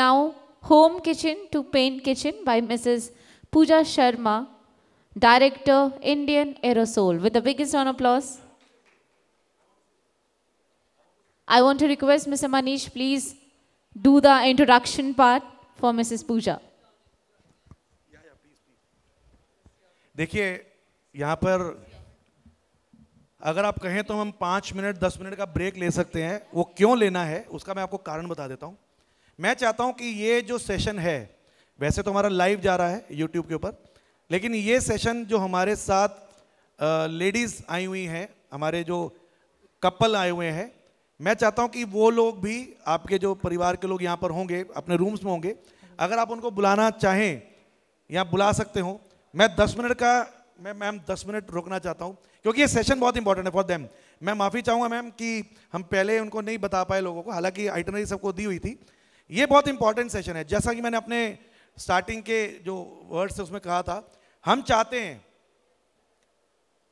Now, Home Kitchen to Paint Kitchen by Mrs. Pooja Sharma, Director, Indian Aerosol. With the biggest round of applause. I want to request Mr. Manish, please do the introduction part for Mrs. Pooja. yeah yeah please please dekhiye yahan par अगर आप कहें तो हम पाँच minute दस minute का break ले सकते हैं वो क्यों लेना है उसका मैं आपको कारण बता देता हूँ मैं चाहता हूं कि ये जो सेशन है वैसे तो हमारा लाइव जा रहा है यूट्यूब के ऊपर लेकिन ये सेशन जो हमारे साथ लेडीज़ आई हुई हैं हमारे जो कपल आए हुए हैं मैं चाहता हूं कि वो लोग भी आपके जो परिवार के लोग यहाँ पर होंगे अपने रूम्स में होंगे अगर आप उनको बुलाना चाहें या बुला सकते हो मैं दस मिनट का मैं मैम दस मिनट रोकना चाहता हूँ क्योंकि ये सेशन बहुत इंपॉर्टेंट है फॉर देम मैं माफ़ी चाहूँगा मैम कि हम पहले उनको नहीं बता पाए लोगों को हालांकि आइटनरी सबको दी हुई थी ये बहुत इंपॉर्टेंट सेशन है जैसा कि मैंने अपने स्टार्टिंग के जो वर्ड्स है उसमें कहा था हम चाहते हैं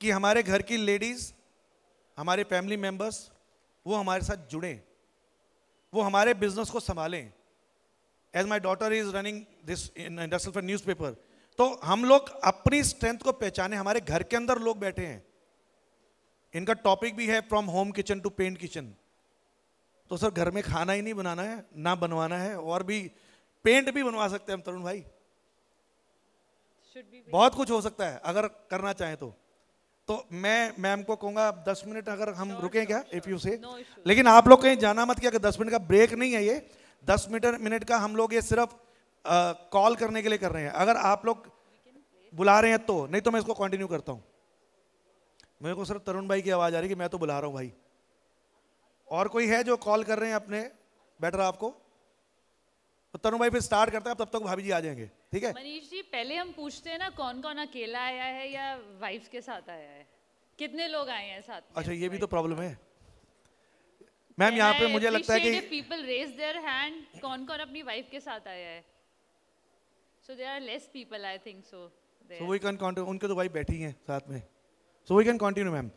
कि हमारे घर की लेडीज़ हमारे फैमिली मेम्बर्स वो हमारे साथ जुड़े वो हमारे बिजनेस को संभालें as my daughter is running this industrial for newspaper तो हम लोग अपनी स्ट्रेंथ को पहचाने हमारे घर के अंदर लोग बैठे हैं इनका टॉपिक भी है from home kitchen to paint kitchen तो सर घर में खाना ही नहीं बनाना है ना बनवाना है और भी पेंट भी बनवा सकते हैं हम तरुण भाई बहुत कुछ हो सकता है अगर करना चाहे तो तो मैं मैम को कहूंगा दस मिनट अगर हम no, रुकें no, क्या इफ यू से लेकिन आप लोग कहीं जाना मत क्या दस मिनट का ब्रेक नहीं है ये दस मिनट मिनट का हम लोग ये सिर्फ कॉल करने के लिए कर रहे हैं अगर आप लोग बुला रहे हैं तो नहीं तो मैं इसको कंटिन्यू करता हूँ मेरे को सिर्फ तरुण भाई की आवाज़ आ रही है कि मैं तो बुला रहा हूँ भाई और कोई है जो कॉल कर रहे हैं अपने बेटर आपको तो तनु भाई फिर स्टार्ट करते हैं तब तक भाभी जी आ जाएंगे ठीक है मनीष जी पहले हम पूछते हैं ना कौन कौन अकेला आया है या वाइफ के साथ आया है कितने लोग आए हैं साथ अच्छा ये भी तो प्रॉब्लम है मैम यहाँ पे मुझे लगता है कि पीपल रेज देयर हैंड कौन कौन अपनी वाइफ के साथ आया है so there are less people I think so so we can उनके तो वाइफ बैठी हैं साथ में so we can continue ma'am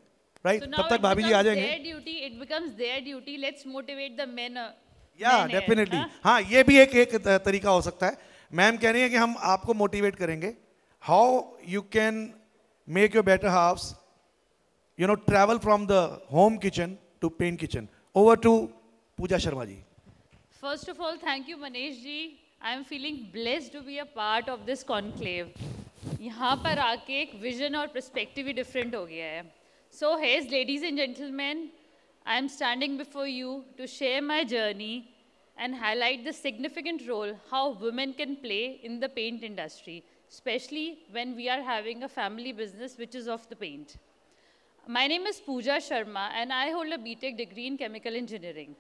right? So तब तक भाभी जी आ जाएंगे. Their duty, it becomes their duty. Let's motivate the men. Yeah, men definitely. हाँ? हाँ, ये भी एक एक तरीका हो सकता है. मैम कह रही है कि हम आपको मोटिवेट करेंगे. How you can make your better halves, you know, travel from the home kitchen to paint kitchen. Over to Pooja Sharma ji. First of all, thank you, Manesh ji. I am feeling blessed to be a part of this conclave यहाँ पर आके एक vision और perspective ही different हो गया है So ladies and gentlemen, I am standing before you to share my journey and highlight the significant role how women can play in the paint industry, especially when we are having a family business which is of the paint. My name is Pooja Sharma and I hold a BTEC degree in chemical engineering.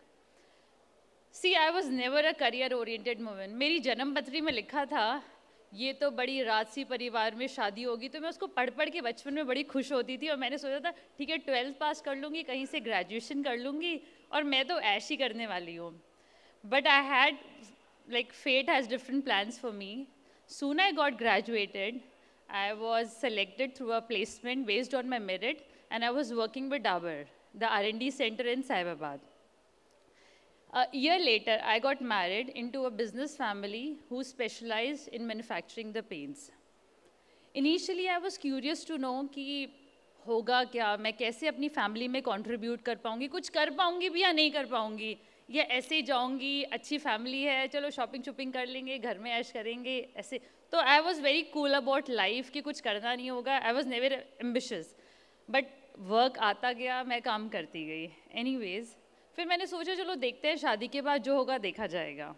See, I was never a career-oriented woman. मेरी जन्म में लिखा था ये तो बड़ी राजसी परिवार में शादी होगी तो मैं उसको पढ़ पढ़ के बचपन में बड़ी खुश होती थी और मैंने सोचा था ठीक है ट्वेल्थ पास कर लूँगी कहीं से ग्रेजुएशन कर लूँगी और मैं तो ऐश ही करने वाली हूँ but I had like fate has different plans for me soon I got graduated I was selected through a placement based on my merit and I was working with Dabur the R N D centre in Sahibabad A year later, I got married into a business family who specialized in manufacturing the paints. Initially, I was curious to know कि होगा क्या मैं कैसे अपनी family में contribute कर पाऊँगी कुछ कर पाऊँगी भी या नहीं कर पाऊँगी या ऐसे ही जाऊँगी अच्छी फैमिली है चलो शॉपिंग शॉपिंग कर लेंगे घर में ऐश करेंगे ऐसे तो I was very cool about life कि कुछ करना नहीं होगा I was never ambitious but work आता गया मैं काम करती गई एनी वेज़ फिर मैंने सोचा चलो देखते हैं शादी के बाद जो होगा देखा जाएगा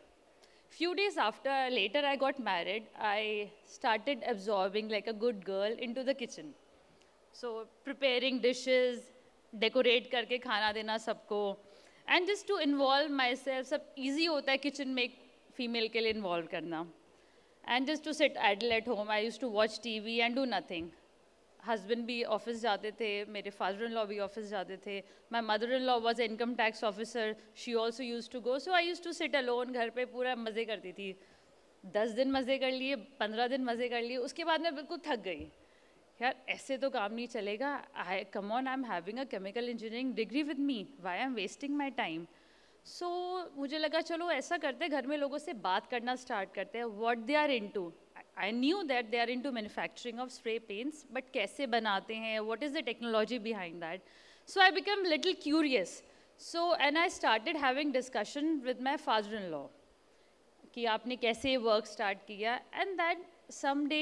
few days after later I got married I started absorbing like a good girl into the kitchen so preparing dishes decorate करके खाना देना सबको and just to involve myself सब ईजी होता है किचन में एक फीमेल के लिए इन्वॉल्व करना and just to sit idle at home I use to watch T V and do nothing husband भी ऑफिस जाते थे मेरे फादर इन लॉ भी ऑफिस जाते थे my mother in law was income tax officer she also use to go so I use to sit alone घर पे पूरा मज़े करती थी दस दिन मज़े कर लिए पंद्रह दिन मज़े कर लिए उसके बाद मैं बिल्कुल थक गई यार ऐसे तो काम नहीं चलेगा I come on I am having a chemical engineering degree with me why I am wasting my time so मुझे लगा चलो ऐसा करते घर में लोगों से बात करना स्टार्ट करते हैं what they are in to I knew that they are into manufacturing of spray paints, but kaise banate hain? What is the technology behind that? So I became little curious. So and I started having discussion with my father-in-law कि आपने कैसे work start किया and that someday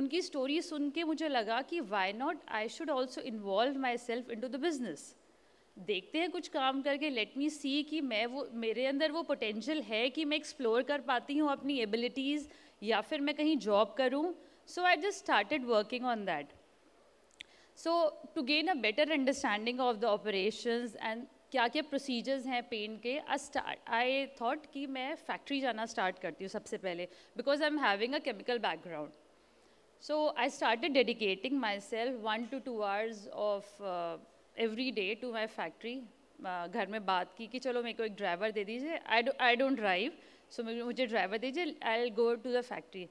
उनकी story सुन के मुझे लगा कि why not I should also involve myself into the business देखते हैं कुछ काम करके लेट मी सी कि मैं वो मेरे अंदर वो पोटेंशियल है कि मैं एक्सप्लोर कर पाती हूँ अपनी एबिलिटीज़ या फिर मैं कहीं जॉब करूँ so I just started working on that so to gain a better understanding of the operation and क्या क्या प्रोसीजर्स हैं पेन के आई थॉट कि मैं फैक्ट्री जाना स्टार्ट करती हूँ सबसे पहले because I am having a chemical background so I start dedicating myself one to two hours of every day to my factory घर में बात की कि चलो मेरे को एक ड्राइवर दे दीजिए आई डोंट ड्राइव सो मुझे ड्राइवर दीजिए I go to the factory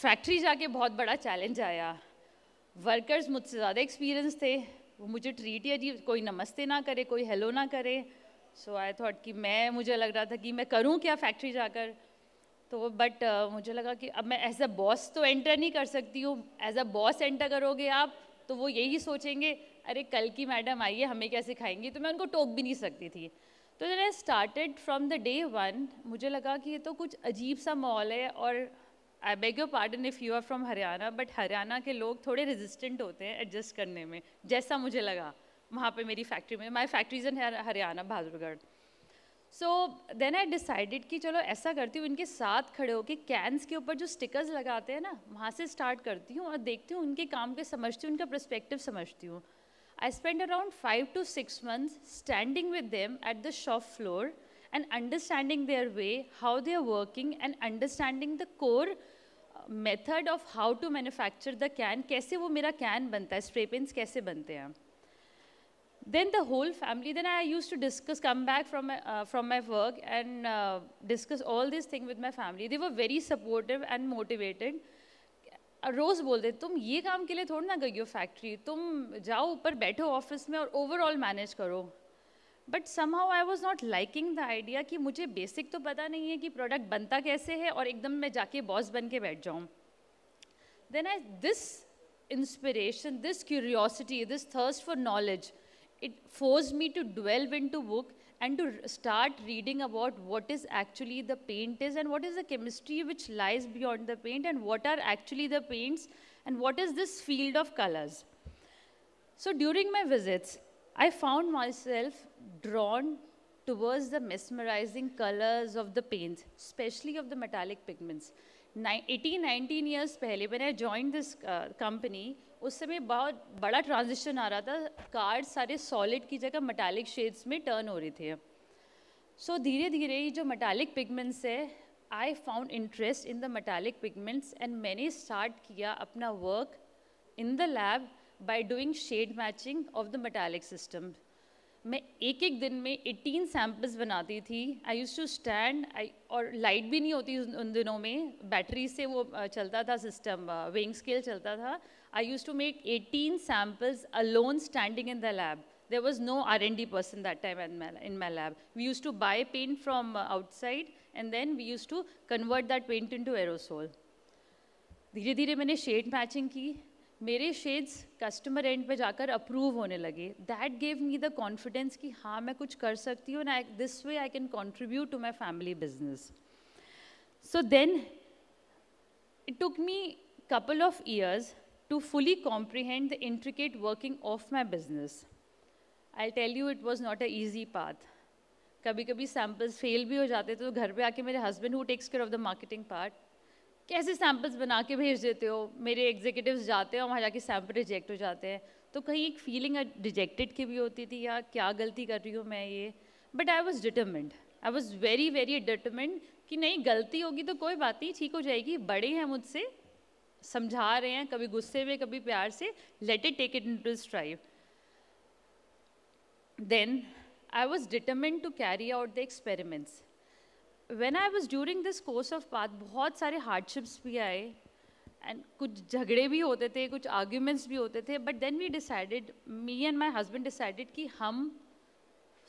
factory जाके बहुत बड़ा चैलेंज आया वर्कर्स मुझसे ज़्यादा एक्सपीरियंस थे वो मुझे ट्रीट या जी कोई नमस्ते ना करे कोई हेलो ना करे सो आई थॉट कि मैं मुझे लग रहा था कि मैं करूँ क्या फैक्ट्री जाकर तो बट uh, मुझे लगा कि अब मैं एज अ बॉस तो एंटर नहीं कर सकती हूँ एज अ बॉस एंटर करोगे आप तो वो यही सोचेंगे अरे कल की मैडम आई है हमें क्या सिखाएंगी तो मैं उनको टोक भी नहीं सकती थी तो जब I started from the day one मुझे लगा कि ये तो कुछ अजीब सा मॉल है और I beg your pardon if you are from Haryana but Haryana के लोग थोड़े रेजिस्टेंट होते हैं एडजस्ट करने में जैसा मुझे लगा वहाँ पे मेरी फैक्ट्री में my factories in Haryana Bahadurgarh so then I decided कि चलो ऐसा करती हूँ इनके साथ खड़े होकर कैंस के ऊपर जो स्टिकर्स लगाते हैं ना वहाँ से स्टार्ट करती हूँ और देखती हूँ उनके काम के समझती हूँ उनका प्रस्पेक्टिव समझती हूँ I spent around five to six months standing with them at the shop floor and understanding their way, how they are working, and understanding the core uh, method of how to manufacture the can. कैसे वो मेरा can बनता है, spray paints कैसे बनते हैं? Then the whole family. Then I used to discuss, come back from my, uh, from my work and uh, discuss all these things with my family. They were very supportive and motivated. रोज़ बोल दे तुम ये काम के लिए थोड़ी ना गई हो फैक्ट्री तुम जाओ ऊपर बैठो ऑफिस में और ओवरऑल मैनेज करो but somehow I was not liking the idea कि मुझे बेसिक तो पता नहीं है कि प्रोडक्ट बनता कैसे है और एकदम मैं जाके बॉस बन के बैठ जाऊँ then I this inspiration this curiosity this thirst for knowledge it force me to delve into book and to start reading about what is actually the paint is and what is the chemistry which lies beyond the paint and what are actually the paints and what is this field of colors. So during my visits, I found myself drawn towards the mesmerizing colors of the paints, especially of the metallic pigments. Eighteen nineteen years पहले मैंने join join this company उस समय बहुत बड़ा transition आ रहा था card सारे solid की जगह मेटालिक शेड्स में टर्न हो रहे थे सो धीरे धीरे ये जो मेटालिक पिगमेंट्स है I found interest in the metallic pigments and मैंने स्टार्ट किया अपना work in the lab by doing shade matching of the metallic system मैं एक एक दिन में एटीन सैम्पल्स बनाती थी आई यूज़ टू स्टैंड आई और लाइट भी नहीं होती उन दिनों में बैटरी से वो चलता था सिस्टम वेइंग स्केल चलता था I use to make eighteen samples alone standing in the lab there was no R N D person that time in in my lab we use to buy paint from outside and then we use to convert that paint into aerosol धीरे धीरे मैंने shade matching की मेरे shades customer and पे जाकर approve होने लगे that gave me the confidence कि हाँ मैं कुछ कर सकती हूँ and this way I can contribute to my family business so then it took me couple of years to fully comprehend the intricate working of my business I tell you it was not a easy path कभी कभी samples fail भी हो जाते थे तो घर पर आके मेरे husband who takes care of the marketing part कैसे सैम्पल्स बना के भेज देते हो मेरे एग्जीक्यूटिव जाते हैं वहाँ जाके सैंपल रिजेक्ट हो जाते हैं तो कहीं एक फीलिंग रिजेक्टेड की भी होती थी या क्या गलती कर रही हूँ मैं ये but I was determined I was very very determined कि नहीं गलती होगी तो कोई बात नहीं ठीक हो जाएगी बड़े हैं मुझसे समझा रहे हैं कभी गुस्से में कभी प्यार से let it take it into strive then I was determined to carry out the experiments when I was during this course of बात बहुत सारे हार्डशिप्स भी आए एंड कुछ झगड़े भी होते थे कुछ आर्ग्यूमेंट्स भी होते थे but then we decided me and my husband decided कि हम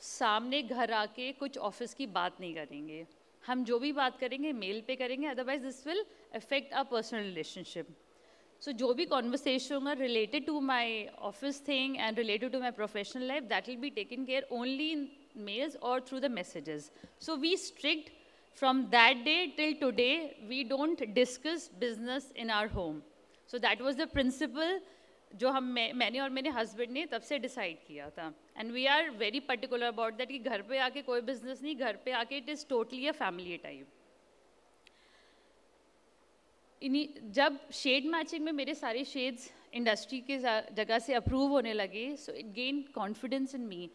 सामने घर आके कुछ ऑफिस की बात नहीं करेंगे हम जो भी बात करेंगे मेल पे करेंगे otherwise this will affect our personal relationship so जो भी कॉन्वर्सेशन होगा related to my office thing and related to my professional life that will be taken care only in mails और through the messages so we strict From that day till today, we don't discuss business in our home. So that was the principle जो हम मैंने और मेरे husband ने तब से decide किया था and we are very particular about that कि घर पे आके कोई बिजनेस नहीं घर पे आके it is totally a family time इन्हीं जब शेड मैचिंग में मेरे सारे शेड्स इंडस्ट्री के जगह से अप्रूव होने लगे so it gain confidence in me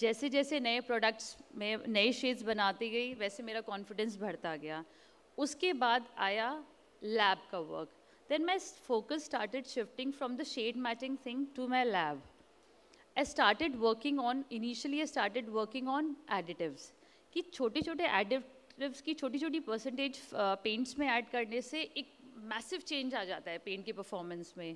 जैसे जैसे नए प्रोडक्ट्स में नए शेड्स बनाती गई वैसे मेरा कॉन्फिडेंस बढ़ता गया उसके बाद आया लैब का work then my focus started shifting from the shade matching thing to my lab I started working on initially I started working on additives कि छोटे छोटे एडिटिव्स की छोटी छोटी परसेंटेज पेंट्स में ऐड करने से एक मैसिव चेंज आ जाता है पेंट की परफॉर्मेंस में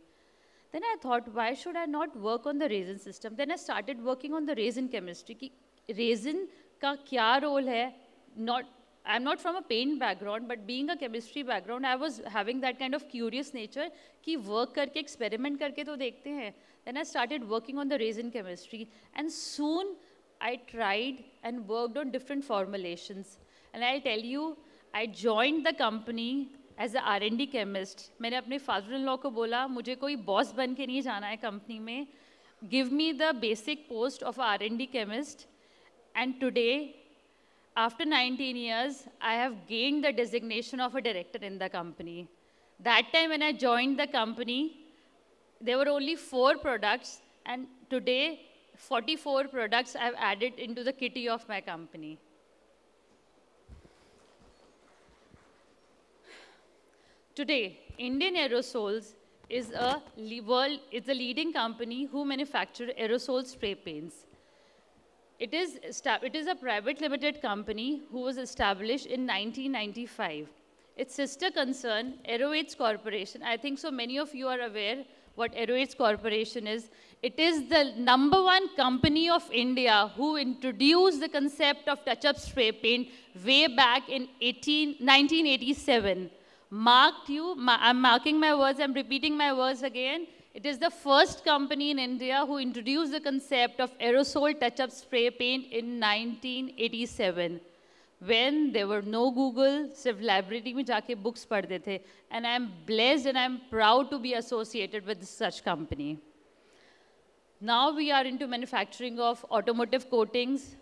Then I thought, why should I not work on the raisin system? Then I started working on the raisin chemistry. Ki raisin ka kya role hai? Not, I'm not from a paint background, but being a chemistry background, I was having that kind of curious nature ki work karke, experiment karke to dekhte hai. Then I started working on the raisin chemistry. And soon I tried and worked on different formulations. And I'll tell you, I joined the company as a R N D chemist मैंने अपने father in law को बोला मुझे कोई boss बन के नहीं जाना है कंपनी में give me the basic post of R N D chemist and today after nineteen years I have gain the designation of a director in the company that time and I join the company they were only four products and today forty four products I have added into the kitty of my company Today, Indian Aerosols is a world, it's a leading company who manufacture aerosol spray paints. It is, it is a private limited company who was established in 1995. Its sister concern, AeroAids Corporation, I think so many of you are aware what AeroAids Corporation is. It is the number one company of India who introduced the concept of touch-up spray paint way back in 18, 1987 marked you. I'm marking my words, I'm repeating my words again. It is the first company in India who introduced the concept of aerosol touch-up spray paint in 1987. When there were no Google, सिर्फ library, में जाके books पढ़ते थे And I'm blessed and I'm proud to be associated with such company. Now we are into manufacturing of automotive coatings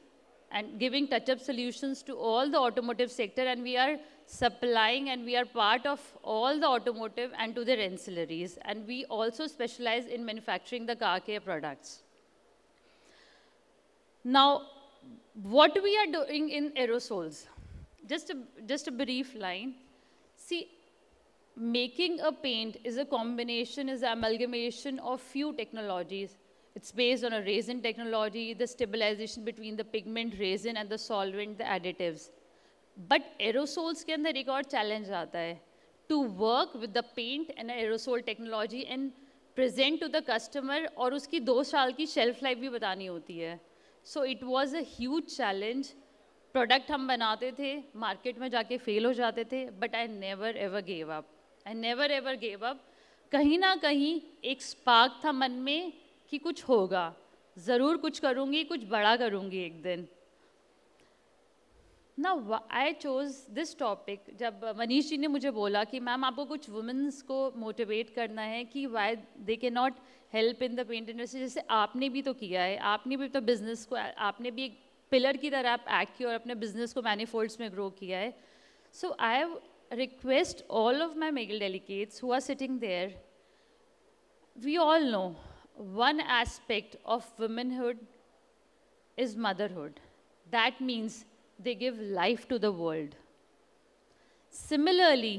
and giving touch-up solutions to all the automotive sector and we are supplying and we are part of all the automotive and to their ancillaries. And we also specialize in manufacturing the car care products. Now, what we are doing in aerosols, just a, just a brief line. See, making a paint is a combination, is an amalgamation of few technologies. It's based on a resin technology, the stabilization between the pigment resin and the solvent, the additives. But aerosols के अंदर एक और challenge आता है to work with the paint and aerosol technology and present to the customer और उसकी दो साल की शेल्फ लाइफ भी बतानी होती है so it was a huge challenge product हम बनाते थे मार्केट में जाके फेल हो जाते थे but I never ever gave up I never ever gave up कहीं ना कहीं एक स्पार्क था मन में कि कुछ होगा ज़रूर कुछ करूँगी कुछ बड़ा करूँगी एक दिन ना आई चोज़ दिस टॉपिक जब मनीष जी ने मुझे बोला कि मैम आपको कुछ वुमेंस को मोटिवेट करना है कि why they can't help in the paint industry जैसे आपने भी तो किया है आपने भी तो बिज़नेस को आपने भी एक पिलर की तरह आप एक्ट किया और अपने बिज़नेस को मैनीफोल्ड्स में ग्रो किया है so I request all of my male delegates who are sitting there we all know one aspect of womanhood is motherhood that means they give life to the world similarly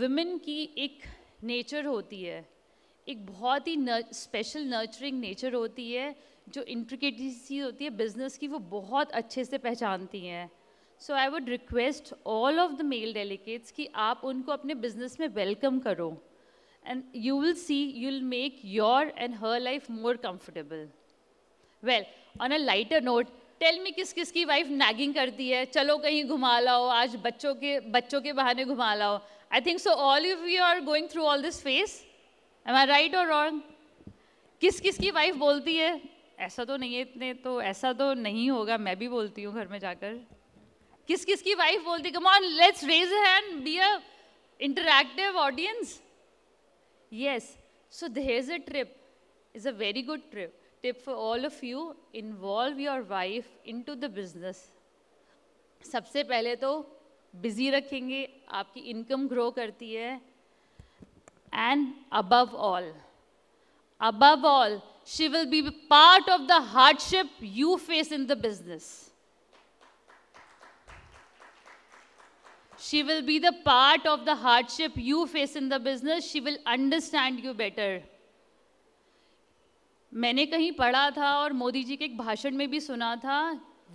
women की एक nature होती है एक बहुत ही special nurturing nature होती है जो इंट्रिकेटसी होती है बिजनेस की वो बहुत अच्छे से पहचानती हैं so I would request all of the male delegates कि आप उनको अपने बिजनेस में वेलकम करो and you will see you will make your and her life more comfortable well on a lighter note tell me किस किस की wife nagging करती है चलो कहीं घुमा लाओ आज बच्चों के बच्चों के बहाने घुमा लाओ I think so all you you are going through all this phase am I right और रॉन्ग किस किस की वाइफ बोलती है ऐसा तो नहीं है इतने तो ऐसा तो नहीं होगा मैं भी बोलती हूँ घर में जाकर किस किस की वाइफ बोलती है on let's raise hand be a interactive audience yes so दहेज a trip is a very good trip tip for all of you involve your wife into the business सबसे पहले तो बिजी रखेंगे आपकी income grow करती है and above all above all she will be part of the hardship you face in the business she will be the part of the hardship you face in the business she will understand you better मैंने कहीं पढ़ा था और मोदी जी के एक भाषण में भी सुना था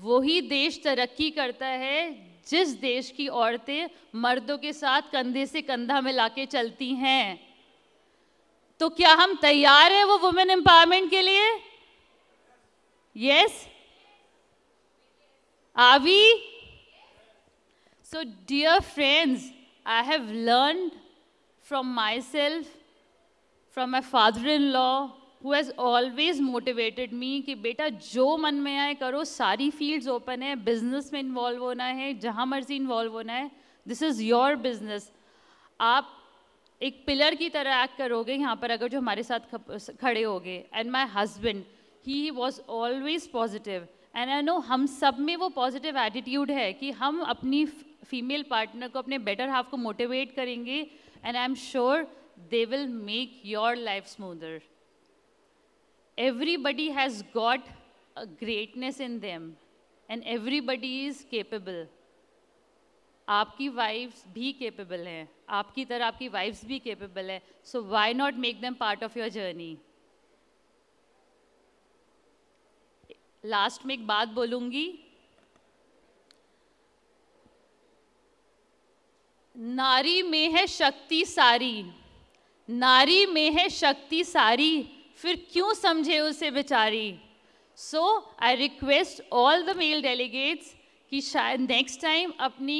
वही देश तरक्की करता है जिस देश की औरतें मर्दों के साथ कंधे से कंधा मिला के चलती हैं तो क्या हम तैयार हैं वो वुमेन एम्पावरमेंट के लिए यस आवी so dear friends I have learn from myself from my father in law who has always motivated me कि बेटा जो मन में आए करो सारी फील्ड्स ओपन है बिजनेस में इन्वॉल्व होना है जहाँ मर्जी इन्वॉल्व होना है दिस इज़ योर बिजनेस आप एक पिलर की तरह एक्ट करोगे यहाँ पर अगर जो हमारे साथ खड़े हो गए and my husband he was always positive and I know हम सब में वो पॉजिटिव एटीट्यूड है कि हम अपनी फीमेल पार्टनर को अपने बेटर हाफ को मोटिवेट करेंगे and I am sure they will make your life smoother everybody has got a greatness in them and everybody is capable. आपकी वाइफ्स भी केपेबल हैं आपकी तरह आपकी वाइफ्स भी केपेबल है so why not make them part of your journey last में एक बात बोलूँगी नारी में है शक्ति सारी नारी में है शक्ति सारी फिर क्यों समझे उसे बेचारी so I request all the male delegates कि शायद नेक्स्ट टाइम अपनी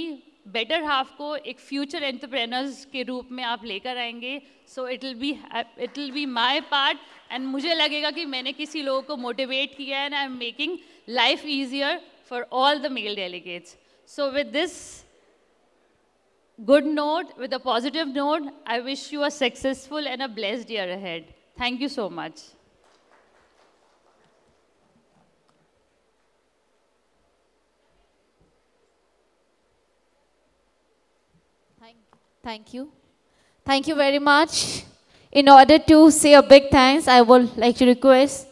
बेटर हाफ को एक फ्यूचर एंटरप्रेनर्स के रूप में आप लेकर आएंगे so it will be it will be my part and मुझे लगेगा कि मैंने किसी लोगों को मोटिवेट किया and I am making life easier for all the male delegates so with this good note with a positive note I wish you are successful and a blessed year ahead Thank you so much. Thank, thank you. Thank you very much. In order to say a big thanks, I would like to request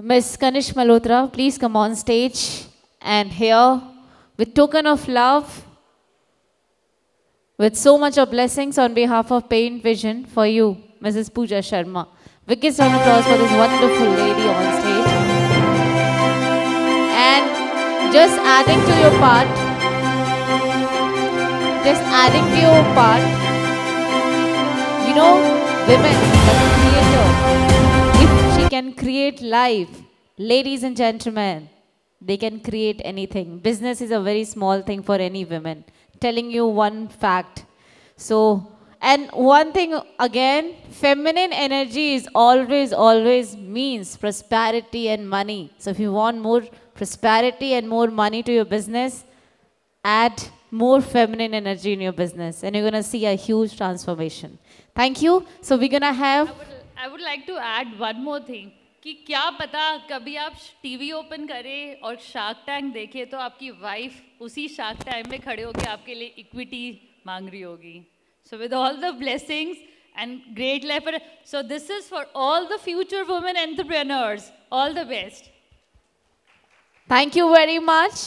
Ms. Kanish Malhotra, please come on stage and here with token of love, with so much of blessings on behalf of Paint Vision for you, Mrs. Pooja Sharma. Biggest round of applause for this wonderful lady on stage. And just adding to your part, just adding to your part, you know, women, the creator, if she can create life, ladies and gentlemen, they can create anything. Business is a very small thing for any women. Telling you one fact. So, and one thing again, feminine energy is always, always means prosperity and money. So if you want more prosperity and more money to your business, add more feminine energy in your business and you're going to see a huge transformation. Thank you. So we're going to have... I would, I would like to add one more thing. कि क्या पता कभी आप TV open करें और shark tank देखें तो आपकी वाइफ उसी शार्क टैंक में खड़े होकर आपके लिए इक्विटी मांग रही होगी so with all the blessings and great life. So this is for all the future women entrepreneurs. All the best. Thank you very much.